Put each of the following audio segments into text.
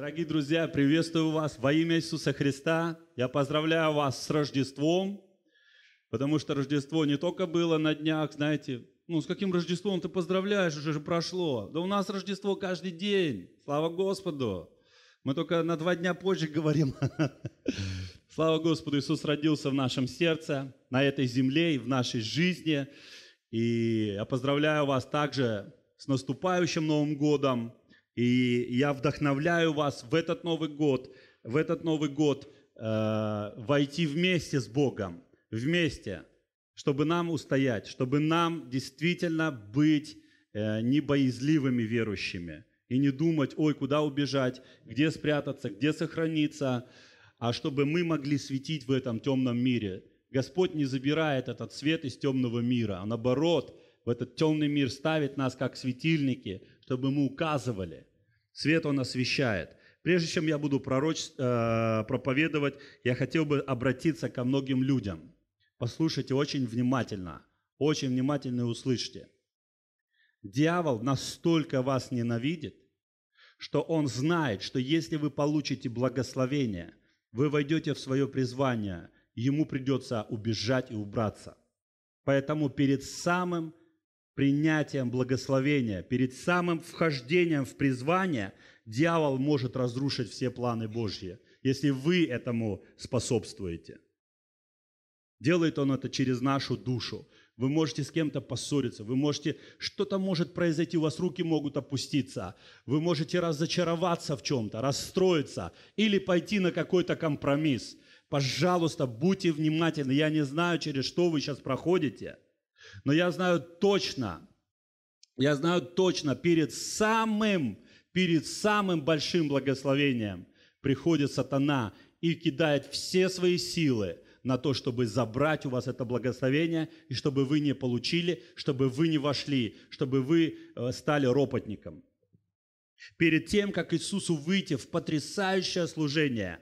Дорогие друзья, приветствую вас во имя Иисуса Христа. Я поздравляю вас с Рождеством, потому что Рождество не только было на днях, знаете, ну с каким Рождеством ты поздравляешь, уже же прошло. Да у нас Рождество каждый день, слава Господу. Мы только на два дня позже говорим. Слава Господу, Иисус родился в нашем сердце, на этой земле и в нашей жизни. И я поздравляю вас также с наступающим Новым Годом, и я вдохновляю вас в этот Новый год, в этот Новый год э, войти вместе с Богом, вместе, чтобы нам устоять, чтобы нам действительно быть э, небоязливыми верующими и не думать, ой, куда убежать, где спрятаться, где сохраниться, а чтобы мы могли светить в этом темном мире. Господь не забирает этот свет из темного мира, а наоборот, в этот темный мир ставит нас как светильники, чтобы мы указывали. Свет он освещает. Прежде чем я буду пророч, э, проповедовать, я хотел бы обратиться ко многим людям. Послушайте очень внимательно, очень внимательно и услышьте. Дьявол настолько вас ненавидит, что он знает, что если вы получите благословение, вы войдете в свое призвание, ему придется убежать и убраться. Поэтому перед самым принятием благословения, перед самым вхождением в призвание дьявол может разрушить все планы Божьи, если вы этому способствуете. Делает он это через нашу душу. Вы можете с кем-то поссориться, вы можете, что-то может произойти, у вас руки могут опуститься, вы можете разочароваться в чем-то, расстроиться или пойти на какой-то компромисс. Пожалуйста, будьте внимательны, я не знаю, через что вы сейчас проходите – но я знаю точно, я знаю точно, перед самым, перед самым большим благословением приходит сатана и кидает все свои силы на то, чтобы забрать у вас это благословение, и чтобы вы не получили, чтобы вы не вошли, чтобы вы э, стали ропотником. Перед тем, как Иисусу выйти в потрясающее служение,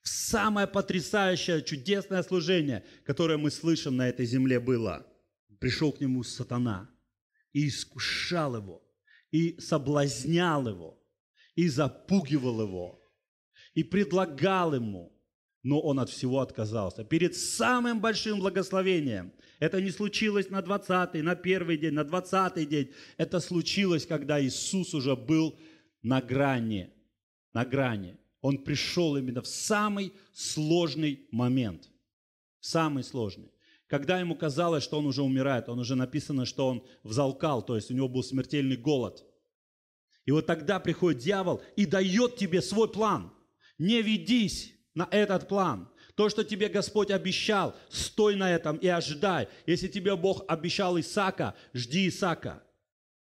в самое потрясающее, чудесное служение, которое мы слышим на этой земле было – пришел к нему сатана и искушал его, и соблазнял его, и запугивал его, и предлагал ему, но он от всего отказался. Перед самым большим благословением. Это не случилось на 20-й, на первый день, на 20-й день. Это случилось, когда Иисус уже был на грани, на грани. Он пришел именно в самый сложный момент. Самый сложный. Когда ему казалось, что он уже умирает, он уже написано, что он взалкал, то есть у него был смертельный голод. И вот тогда приходит дьявол и дает тебе свой план. Не ведись на этот план. То, что тебе Господь обещал, стой на этом и ожидай. Если тебе Бог обещал Исака, жди Исака.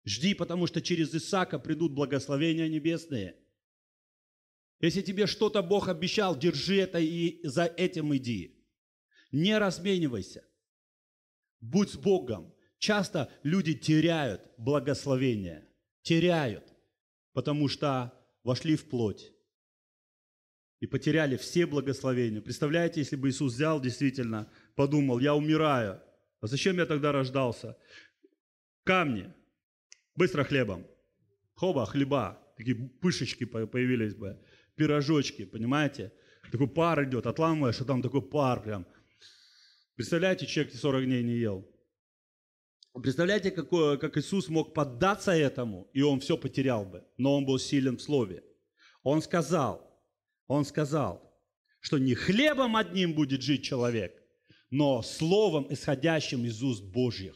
Жди, потому что через Исака придут благословения небесные. Если тебе что-то Бог обещал, держи это и за этим иди. Не разменивайся. Будь с Богом. Часто люди теряют благословение. Теряют, потому что вошли в плоть и потеряли все благословения. Представляете, если бы Иисус взял действительно, подумал, я умираю, а зачем я тогда рождался? Камни, быстро хлебом, хоба, хлеба, такие пышечки появились бы, пирожочки, понимаете? Такой пар идет, отламываешь, а там такой пар прям – Представляете, человек 40 дней не ел. Представляете, какое, как Иисус мог поддаться этому, и он все потерял бы, но он был силен в слове. Он сказал, он сказал, что не хлебом одним будет жить человек, но словом, исходящим из уст Божьих.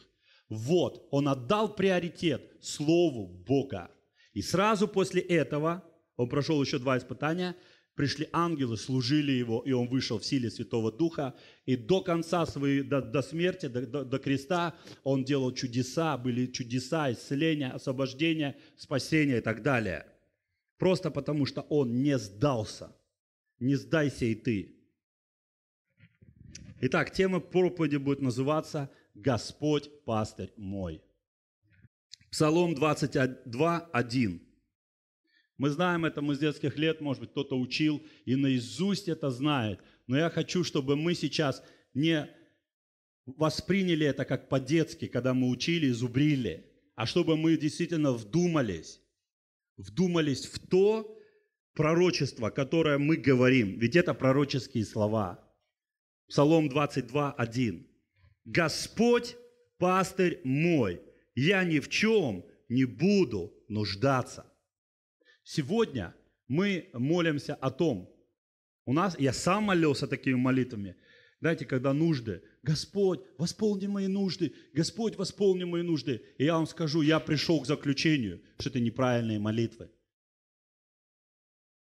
Вот, он отдал приоритет слову Бога. И сразу после этого он прошел еще два испытания – Пришли ангелы, служили его, и он вышел в силе Святого Духа. И до конца своей, до, до смерти, до, до, до креста он делал чудеса, были чудеса исцеления, освобождения, спасения и так далее. Просто потому, что он не сдался. Не сдайся и ты. Итак, тема проповеди будет называться «Господь, пастырь мой». Псалом 22, 1. Мы знаем это, мы с детских лет, может быть, кто-то учил и наизусть это знает. Но я хочу, чтобы мы сейчас не восприняли это как по-детски, когда мы учили и зубрили, а чтобы мы действительно вдумались, вдумались в то пророчество, которое мы говорим. Ведь это пророческие слова. Псалом 22, 1. «Господь – пастырь мой, я ни в чем не буду нуждаться». Сегодня мы молимся о том, у нас, я сам молился такими молитвами, знаете, когда нужды, Господь, восполни мои нужды, Господь, восполни мои нужды. И я вам скажу, я пришел к заключению, что это неправильные молитвы.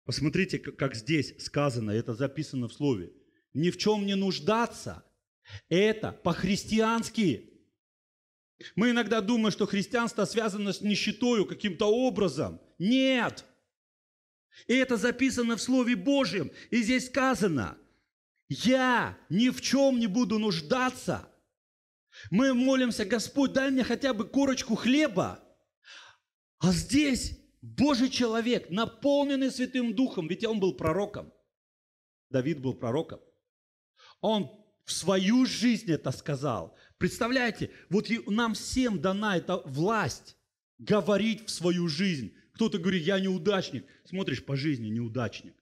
Посмотрите, как здесь сказано, это записано в слове. Ни в чем не нуждаться, это по-христиански. Мы иногда думаем, что христианство связано с нищетою каким-то образом – нет. И это записано в Слове Божьем. И здесь сказано, я ни в чем не буду нуждаться. Мы молимся, Господь, дай мне хотя бы корочку хлеба. А здесь Божий человек, наполненный Святым Духом, ведь он был пророком. Давид был пророком. Он в свою жизнь это сказал. Представляете, вот нам всем дана эта власть говорить в свою жизнь кто-то говорит, я неудачник. Смотришь по жизни, неудачник.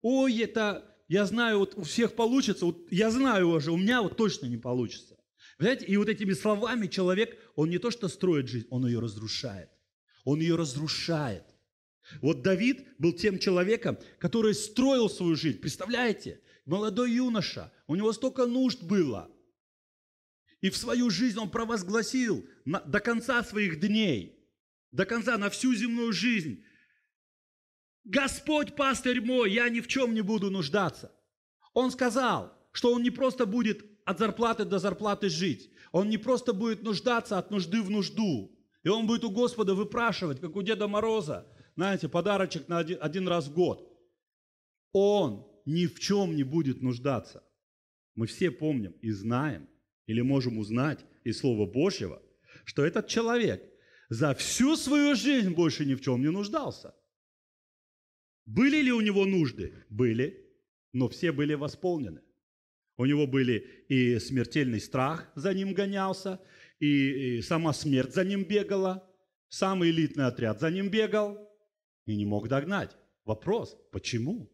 Ой, это, я знаю, вот у всех получится, вот я знаю уже, у меня вот точно не получится. Понимаете? и вот этими словами человек, он не то что строит жизнь, он ее разрушает. Он ее разрушает. Вот Давид был тем человеком, который строил свою жизнь. Представляете? Молодой юноша, у него столько нужд было. И в свою жизнь он провозгласил до конца своих дней – до конца, на всю земную жизнь. Господь, пастырь мой, я ни в чем не буду нуждаться. Он сказал, что он не просто будет от зарплаты до зарплаты жить, он не просто будет нуждаться от нужды в нужду, и он будет у Господа выпрашивать, как у Деда Мороза, знаете, подарочек на один, один раз в год. Он ни в чем не будет нуждаться. Мы все помним и знаем, или можем узнать из Слова Божьего, что этот человек – за всю свою жизнь больше ни в чем не нуждался. Были ли у него нужды? Были, но все были восполнены. У него были и смертельный страх за ним гонялся, и, сама смерть за ним бегала, самый элитный отряд за ним бегал и не мог догнать. Вопрос, почему?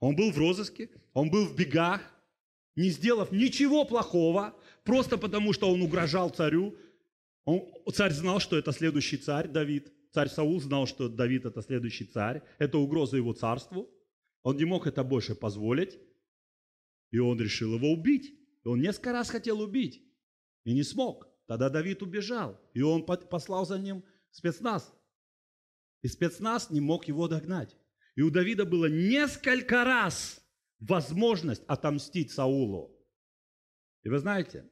Он был в розыске, он был в бегах, не сделав ничего плохого, просто потому что он угрожал царю, он, царь знал, что это следующий царь Давид. Царь Саул знал, что Давид это следующий царь. Это угроза его царству. Он не мог это больше позволить. И он решил его убить. И он несколько раз хотел убить. И не смог. Тогда Давид убежал. И он послал за ним спецназ. И спецназ не мог его догнать. И у Давида было несколько раз возможность отомстить Саулу. И вы знаете,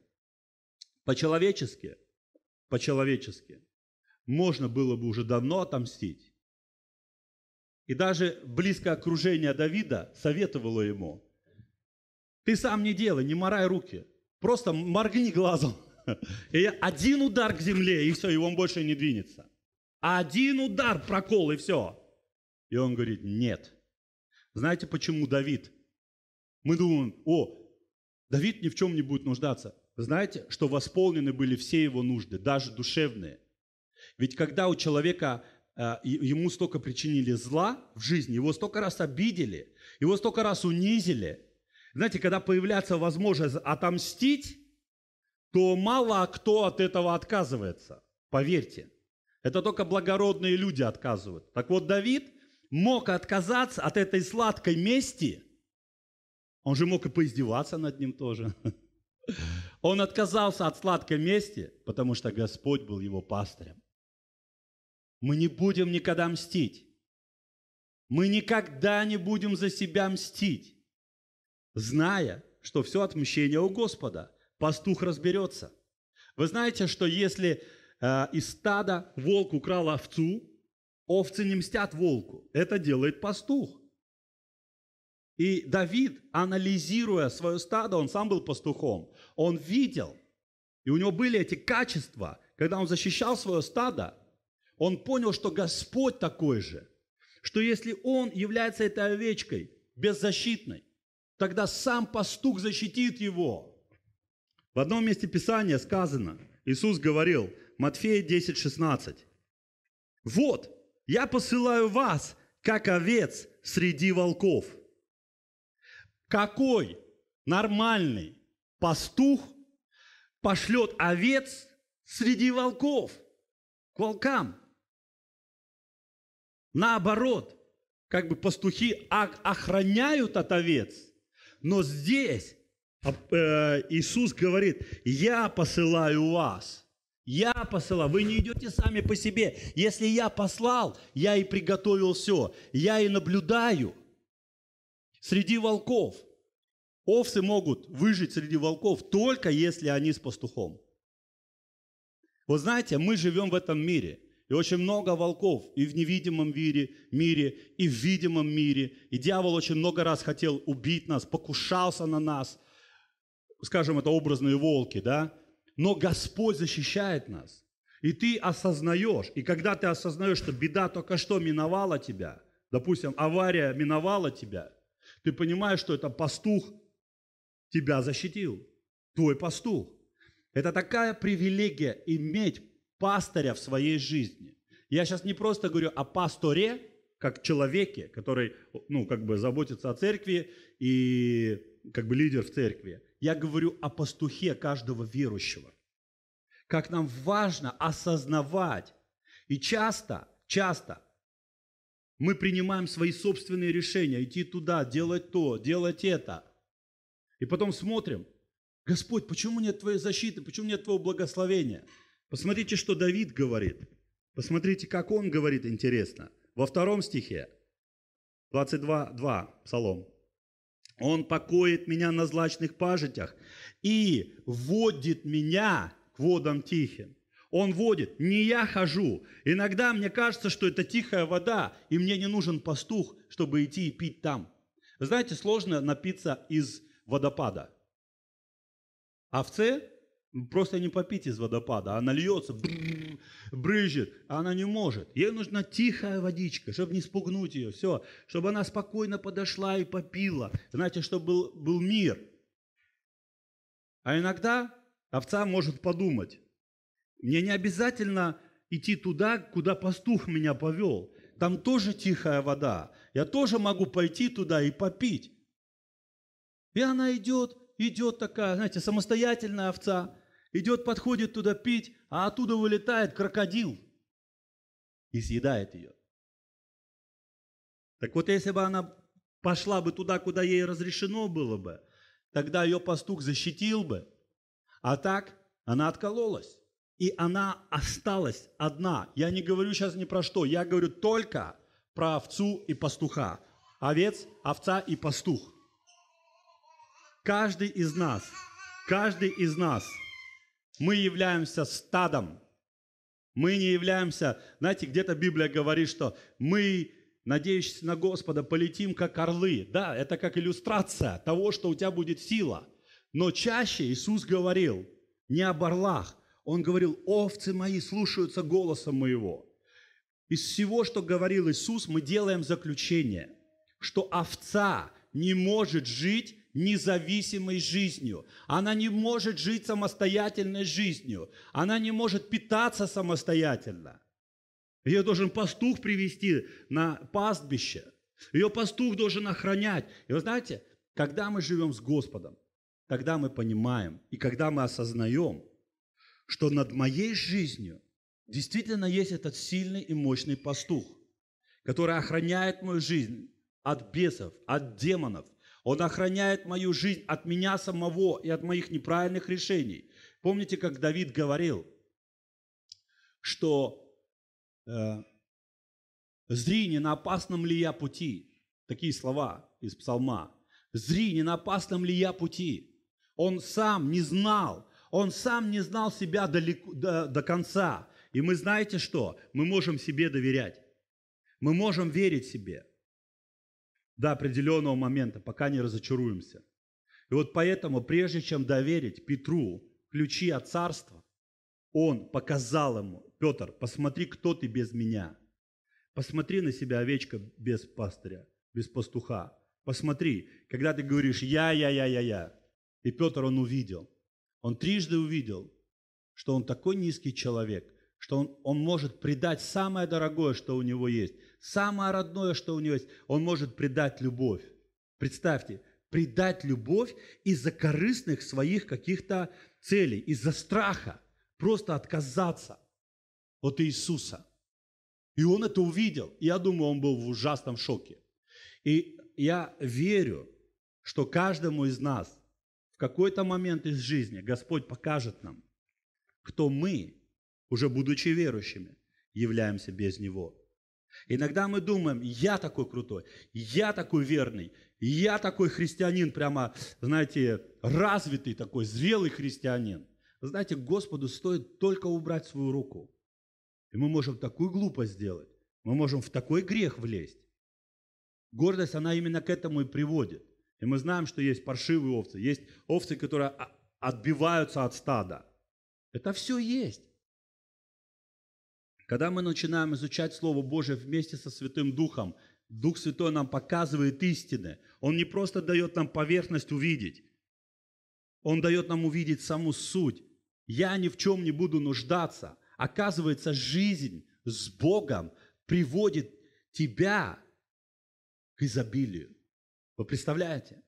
по-человечески – по-человечески, можно было бы уже давно отомстить. И даже близкое окружение Давида советовало ему, ты сам не делай, не морай руки, просто моргни глазом. И один удар к земле, и все, и он больше не двинется. Один удар, прокол, и все. И он говорит, нет. Знаете, почему Давид? Мы думаем, о, Давид ни в чем не будет нуждаться знаете, что восполнены были все его нужды, даже душевные. Ведь когда у человека э, ему столько причинили зла в жизни, его столько раз обидели, его столько раз унизили. Знаете, когда появляется возможность отомстить, то мало кто от этого отказывается, поверьте. Это только благородные люди отказывают. Так вот, Давид мог отказаться от этой сладкой мести. Он же мог и поиздеваться над ним тоже. Он отказался от сладкой мести, потому что Господь был его пастырем. Мы не будем никогда мстить. Мы никогда не будем за себя мстить, зная, что все отмщение у Господа. Пастух разберется. Вы знаете, что если э, из стада волк украл овцу, овцы не мстят волку. Это делает пастух. И Давид, анализируя свое стадо, он сам был пастухом, он видел, и у него были эти качества, когда он защищал свое стадо, он понял, что Господь такой же, что если он является этой овечкой беззащитной, тогда сам пастух защитит его. В одном месте Писания сказано, Иисус говорил, Матфея 10:16. «Вот, я посылаю вас, как овец среди волков» какой нормальный пастух пошлет овец среди волков, к волкам? Наоборот, как бы пастухи охраняют от овец, но здесь э, Иисус говорит, я посылаю вас – я посылал, вы не идете сами по себе. Если я послал, я и приготовил все, я и наблюдаю – среди волков. Овцы могут выжить среди волков только если они с пастухом. Вот знаете, мы живем в этом мире, и очень много волков и в невидимом мире, мире, и в видимом мире. И дьявол очень много раз хотел убить нас, покушался на нас. Скажем, это образные волки, да? Но Господь защищает нас. И ты осознаешь, и когда ты осознаешь, что беда только что миновала тебя, допустим, авария миновала тебя, ты понимаешь, что это пастух тебя защитил, твой пастух. Это такая привилегия иметь пастыря в своей жизни. Я сейчас не просто говорю о пасторе, как человеке, который, ну, как бы заботится о церкви и как бы лидер в церкви. Я говорю о пастухе каждого верующего. Как нам важно осознавать. И часто, часто мы принимаем свои собственные решения, идти туда, делать то, делать это. И потом смотрим, Господь, почему нет твоей защиты, почему нет твоего благословения? Посмотрите, что Давид говорит. Посмотрите, как он говорит, интересно. Во втором стихе, 22.2, Псалом. Он покоит меня на злачных пажитях и водит меня к водам тихим. Он водит, не я хожу. Иногда мне кажется, что это тихая вода, и мне не нужен пастух, чтобы идти и пить там. знаете, сложно напиться из водопада. Овце просто не попить из водопада. Она льется, брызжет, а она не может. Ей нужна тихая водичка, чтобы не спугнуть ее. Все, чтобы она спокойно подошла и попила. Знаете, чтобы был, был мир. А иногда овца может подумать, мне не обязательно идти туда, куда пастух меня повел. Там тоже тихая вода. Я тоже могу пойти туда и попить. И она идет, идет такая, знаете, самостоятельная овца. Идет, подходит туда пить, а оттуда вылетает крокодил и съедает ее. Так вот, если бы она пошла бы туда, куда ей разрешено было бы, тогда ее пастух защитил бы, а так она откололась и она осталась одна. Я не говорю сейчас ни про что, я говорю только про овцу и пастуха. Овец, овца и пастух. Каждый из нас, каждый из нас, мы являемся стадом. Мы не являемся, знаете, где-то Библия говорит, что мы, надеясь на Господа, полетим как орлы. Да, это как иллюстрация того, что у тебя будет сила. Но чаще Иисус говорил не об орлах – он говорил, овцы мои слушаются голоса моего. Из всего, что говорил Иисус, мы делаем заключение, что овца не может жить независимой жизнью. Она не может жить самостоятельной жизнью. Она не может питаться самостоятельно. Ее должен пастух привести на пастбище. Ее пастух должен охранять. И вы знаете, когда мы живем с Господом, тогда мы понимаем и когда мы осознаем – что над моей жизнью действительно есть этот сильный и мощный пастух, который охраняет мою жизнь от бесов, от демонов. Он охраняет мою жизнь от меня самого и от моих неправильных решений. Помните, как Давид говорил, что э, «Зри, не на опасном ли я пути?» Такие слова из псалма. «Зри, не на опасном ли я пути?» Он сам не знал, он сам не знал себя далеко, до, до конца. И мы знаете что? Мы можем себе доверять. Мы можем верить себе до определенного момента, пока не разочаруемся. И вот поэтому, прежде чем доверить Петру ключи от царства, он показал ему, Петр, посмотри, кто ты без меня. Посмотри на себя, овечка без пастыря, без пастуха. Посмотри, когда ты говоришь «я, я, я, я, я», и Петр, он увидел – он трижды увидел, что он такой низкий человек, что он, он может предать самое дорогое, что у него есть, самое родное, что у него есть. Он может предать любовь. Представьте, предать любовь из-за корыстных своих каких-то целей, из-за страха, просто отказаться от Иисуса. И он это увидел. я думаю, он был в ужасном шоке. И я верю, что каждому из нас – в какой-то момент из жизни Господь покажет нам, кто мы, уже будучи верующими, являемся без Него. Иногда мы думаем, я такой крутой, я такой верный, я такой христианин, прямо, знаете, развитый такой, зрелый христианин. Знаете, Господу стоит только убрать свою руку. И мы можем такую глупость сделать, мы можем в такой грех влезть. Гордость, она именно к этому и приводит. И мы знаем, что есть паршивые овцы, есть овцы, которые отбиваются от стада. Это все есть. Когда мы начинаем изучать Слово Божие вместе со Святым Духом, Дух Святой нам показывает истины. Он не просто дает нам поверхность увидеть, Он дает нам увидеть саму суть. Я ни в чем не буду нуждаться. Оказывается, жизнь с Богом приводит тебя к изобилию. Вы представляете?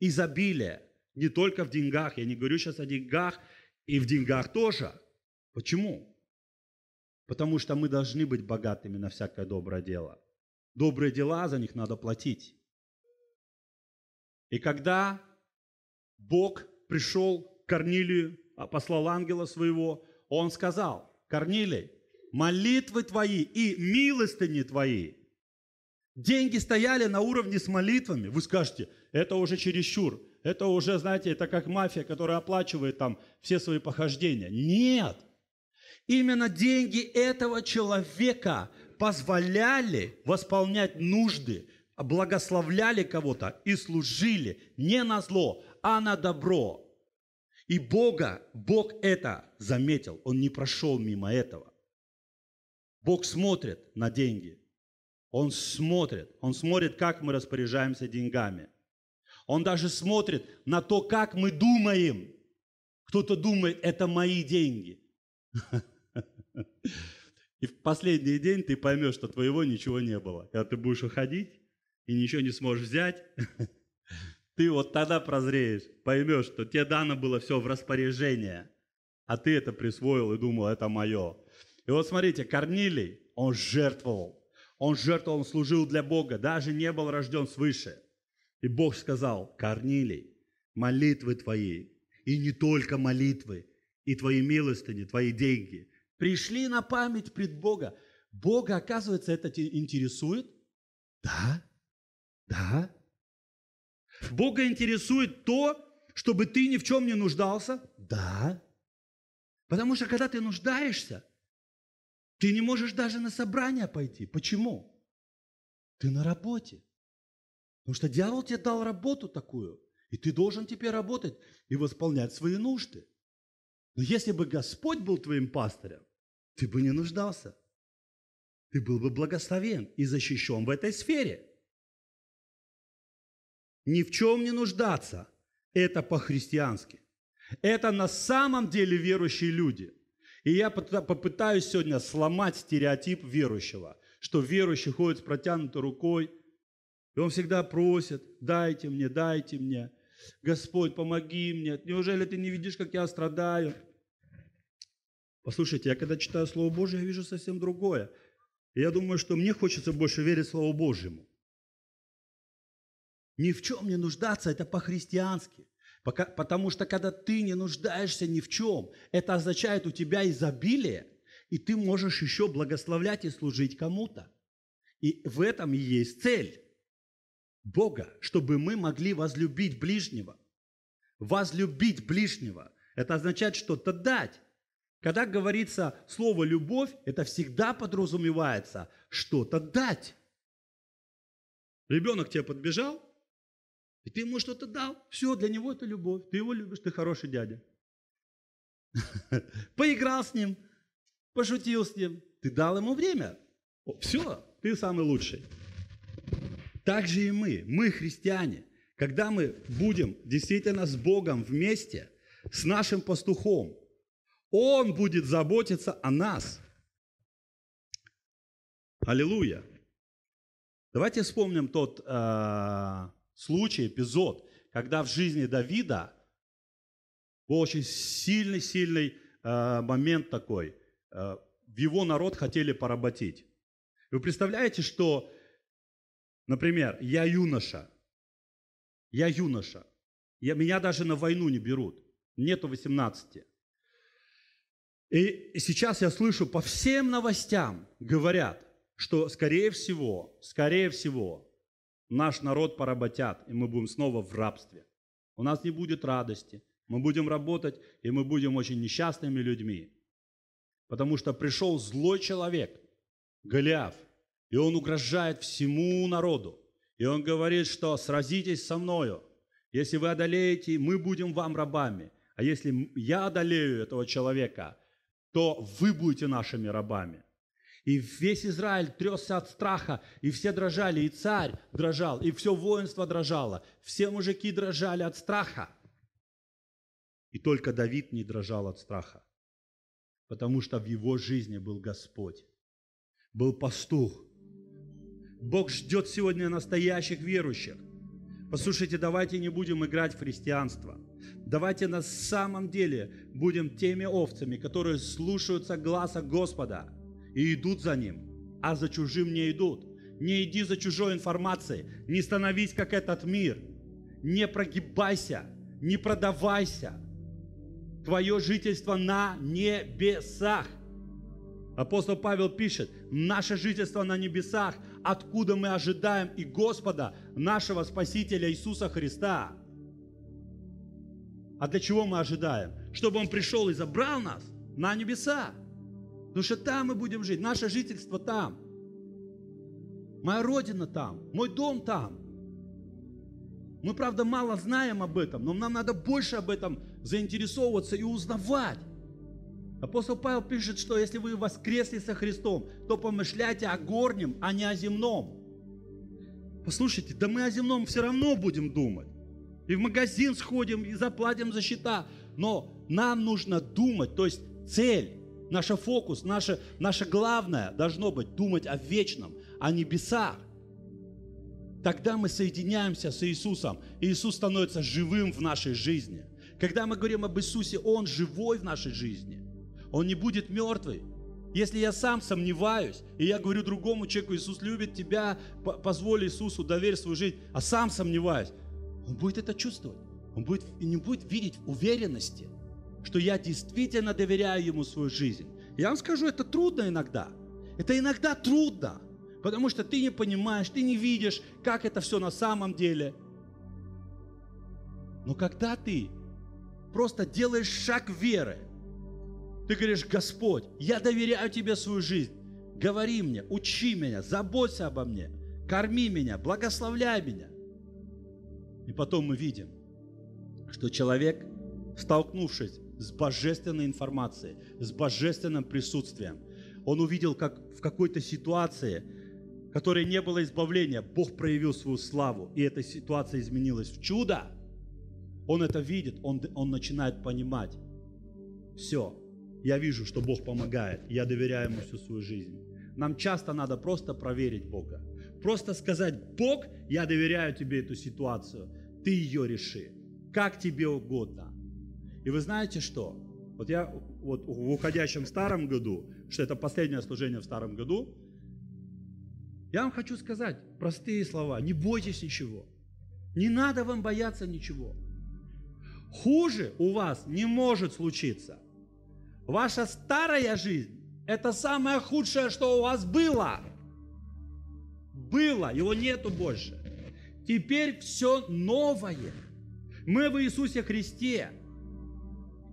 Изобилие. Не только в деньгах. Я не говорю сейчас о деньгах. И в деньгах тоже. Почему? Потому что мы должны быть богатыми на всякое доброе дело. Добрые дела, за них надо платить. И когда Бог пришел к Корнилию, а, послал ангела своего, он сказал, Корнилий, молитвы твои и милостыни твои Деньги стояли на уровне с молитвами. Вы скажете, это уже чересчур. Это уже, знаете, это как мафия, которая оплачивает там все свои похождения. Нет. Именно деньги этого человека позволяли восполнять нужды, благословляли кого-то и служили не на зло, а на добро. И Бога, Бог это заметил, Он не прошел мимо этого. Бог смотрит на деньги – он смотрит. Он смотрит, как мы распоряжаемся деньгами. Он даже смотрит на то, как мы думаем. Кто-то думает, это мои деньги. И в последний день ты поймешь, что твоего ничего не было. Когда ты будешь уходить и ничего не сможешь взять, ты вот тогда прозреешь, поймешь, что тебе дано было все в распоряжение, а ты это присвоил и думал, это мое. И вот смотрите, Корнилий, он жертвовал. Он жертвовал, он служил для Бога, даже не был рожден свыше. И Бог сказал, Корнилий, молитвы твои, и не только молитвы, и твои милостыни, твои деньги, пришли на память пред Бога. Бога, оказывается, это интересует? Да, да. Бога интересует то, чтобы ты ни в чем не нуждался? Да. Потому что когда ты нуждаешься, ты не можешь даже на собрание пойти. Почему? Ты на работе. Потому что дьявол тебе дал работу такую, и ты должен теперь работать и восполнять свои нужды. Но если бы Господь был твоим пастырем, ты бы не нуждался. Ты был бы благословен и защищен в этой сфере. Ни в чем не нуждаться – это по-христиански. Это на самом деле верующие люди – и я попытаюсь сегодня сломать стереотип верующего, что верующий ходит с протянутой рукой, и он всегда просит, дайте мне, дайте мне, Господь, помоги мне, неужели ты не видишь, как я страдаю? Послушайте, я когда читаю Слово Божье, я вижу совсем другое. я думаю, что мне хочется больше верить Слову Божьему. Ни в чем не нуждаться, это по-христиански – потому что когда ты не нуждаешься ни в чем, это означает у тебя изобилие, и ты можешь еще благословлять и служить кому-то. И в этом и есть цель Бога, чтобы мы могли возлюбить ближнего. Возлюбить ближнего. Это означает что-то дать. Когда говорится слово «любовь», это всегда подразумевается что-то дать. Ребенок тебе подбежал, и ты ему что-то дал. Все, для него это любовь. Ты его любишь, ты хороший дядя. Поиграл с ним, пошутил с ним. Ты дал ему время. Все, ты самый лучший. Так же и мы, мы христиане. Когда мы будем действительно с Богом вместе, с нашим пастухом, Он будет заботиться о нас. Аллилуйя. Давайте вспомним тот э, случай, эпизод, когда в жизни Давида был очень сильный-сильный э, момент такой. Э, в его народ хотели поработить. Вы представляете, что, например, я юноша, я юноша, я, меня даже на войну не берут, нету 18. И сейчас я слышу по всем новостям, говорят, что, скорее всего, скорее всего, Наш народ поработят, и мы будем снова в рабстве. У нас не будет радости. Мы будем работать, и мы будем очень несчастными людьми. Потому что пришел злой человек, Голиаф, и он угрожает всему народу. И он говорит, что сразитесь со мною. Если вы одолеете, мы будем вам рабами. А если я одолею этого человека, то вы будете нашими рабами. И весь Израиль трясся от страха, и все дрожали, и царь дрожал, и все воинство дрожало, все мужики дрожали от страха. И только Давид не дрожал от страха, потому что в его жизни был Господь, был пастух. Бог ждет сегодня настоящих верующих. Послушайте, давайте не будем играть в христианство. Давайте на самом деле будем теми овцами, которые слушаются глаза Господа – и идут за ним, а за чужим не идут. Не иди за чужой информацией, не становись как этот мир, не прогибайся, не продавайся. Твое жительство на небесах. Апостол Павел пишет, наше жительство на небесах, откуда мы ожидаем и Господа, нашего Спасителя Иисуса Христа. А для чего мы ожидаем? Чтобы Он пришел и забрал нас на небеса. Потому что там мы будем жить. Наше жительство там. Моя родина там. Мой дом там. Мы, правда, мало знаем об этом, но нам надо больше об этом заинтересовываться и узнавать. Апостол Павел пишет, что если вы воскресли со Христом, то помышляйте о горнем, а не о земном. Послушайте, да мы о земном все равно будем думать. И в магазин сходим, и заплатим за счета. Но нам нужно думать, то есть цель Наша фокус, наше, наше главное должно быть думать о вечном, о а небесах. Тогда мы соединяемся с Иисусом, и Иисус становится живым в нашей жизни. Когда мы говорим об Иисусе, Он живой в нашей жизни. Он не будет мертвый. Если я сам сомневаюсь, и я говорю другому человеку, Иисус любит тебя, позволь Иисусу, доверь свою жизнь, а сам сомневаюсь, он будет это чувствовать. Он будет, не будет видеть уверенности – что я действительно доверяю Ему свою жизнь. Я вам скажу, это трудно иногда. Это иногда трудно, потому что ты не понимаешь, ты не видишь, как это все на самом деле. Но когда ты просто делаешь шаг веры, ты говоришь, Господь, я доверяю Тебе свою жизнь. Говори мне, учи меня, заботься обо мне, корми меня, благословляй меня. И потом мы видим, что человек, столкнувшись с божественной информацией, с божественным присутствием. Он увидел, как в какой-то ситуации, в которой не было избавления, Бог проявил свою славу, и эта ситуация изменилась в чудо. Он это видит, он, он начинает понимать. Все, я вижу, что Бог помогает, я доверяю Ему всю свою жизнь. Нам часто надо просто проверить Бога. Просто сказать, Бог, я доверяю тебе эту ситуацию, ты ее реши, как тебе угодно и вы знаете что? Вот я вот в уходящем старом году, что это последнее служение в старом году, я вам хочу сказать простые слова. Не бойтесь ничего. Не надо вам бояться ничего. Хуже у вас не может случиться. Ваша старая жизнь – это самое худшее, что у вас было. Было, его нету больше. Теперь все новое. Мы в Иисусе Христе –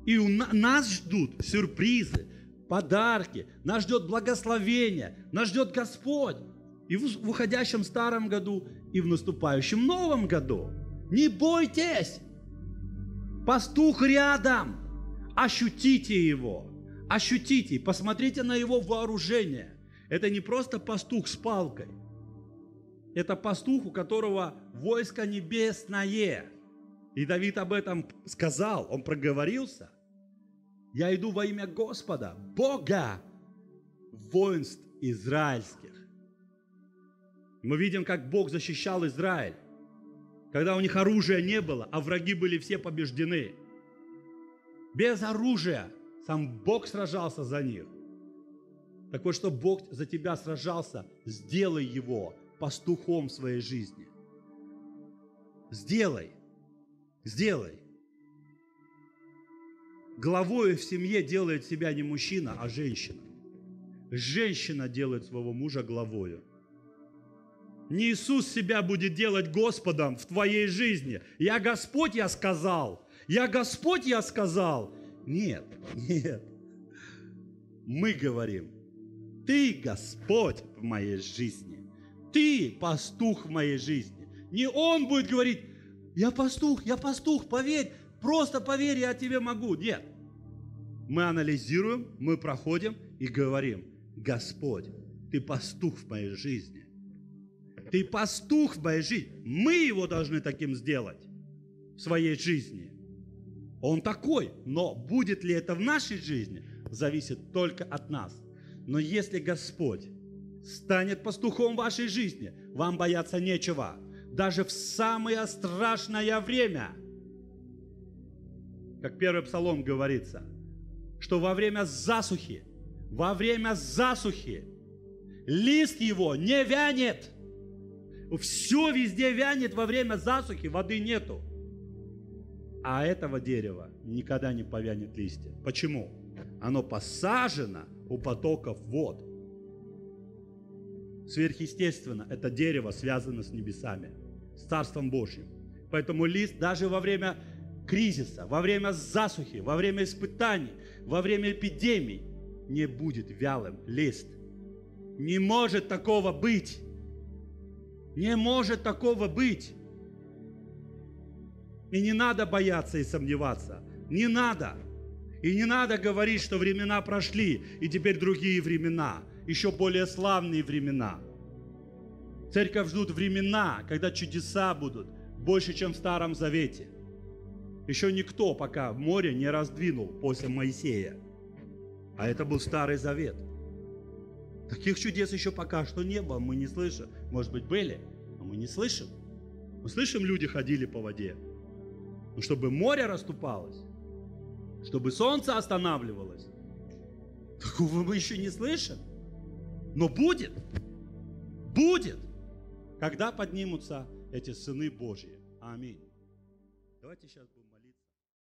и у нас ждут сюрпризы, подарки, нас ждет благословение, нас ждет Господь. И в уходящем старом году, и в наступающем новом году. Не бойтесь! Пастух рядом! Ощутите его! Ощутите, посмотрите на его вооружение. Это не просто пастух с палкой. Это пастух, у которого войско небесное. И Давид об этом сказал, он проговорился. Я иду во имя Господа, Бога, воинств израильских. Мы видим, как Бог защищал Израиль, когда у них оружия не было, а враги были все побеждены. Без оружия сам Бог сражался за них. Так вот, что Бог за тебя сражался, сделай его пастухом своей жизни. Сделай, сделай. Главой в семье делает себя не мужчина, а женщина. Женщина делает своего мужа главою. Не Иисус себя будет делать Господом в твоей жизни. Я Господь, я сказал. Я Господь, я сказал. Нет, нет. Мы говорим, ты Господь в моей жизни. Ты пастух в моей жизни. Не Он будет говорить, я пастух, я пастух, поверь, Просто поверь, я тебе могу. Нет. Мы анализируем, мы проходим и говорим, Господь, ты пастух в моей жизни. Ты пастух в моей жизни. Мы его должны таким сделать в своей жизни. Он такой, но будет ли это в нашей жизни, зависит только от нас. Но если Господь станет пастухом вашей жизни, вам бояться нечего. Даже в самое страшное время – как первый псалом говорится, что во время засухи, во время засухи лист его не вянет. Все везде вянет во время засухи, воды нету. А этого дерева никогда не повянет листья. Почему? Оно посажено у потоков вод. Сверхъестественно, это дерево связано с небесами, с Царством Божьим. Поэтому лист даже во время кризиса, во время засухи, во время испытаний, во время эпидемий не будет вялым лист. Не может такого быть. Не может такого быть. И не надо бояться и сомневаться. Не надо. И не надо говорить, что времена прошли, и теперь другие времена, еще более славные времена. Церковь ждут времена, когда чудеса будут больше, чем в Старом Завете. Еще никто пока море не раздвинул после Моисея. А это был Старый Завет. Таких чудес еще пока что не было, мы не слышим. Может быть, были, но мы не слышим. Мы слышим, люди ходили по воде. Но чтобы море расступалось, чтобы солнце останавливалось, такого мы еще не слышим. Но будет, будет, когда поднимутся эти сыны Божьи. Аминь. Давайте сейчас будем.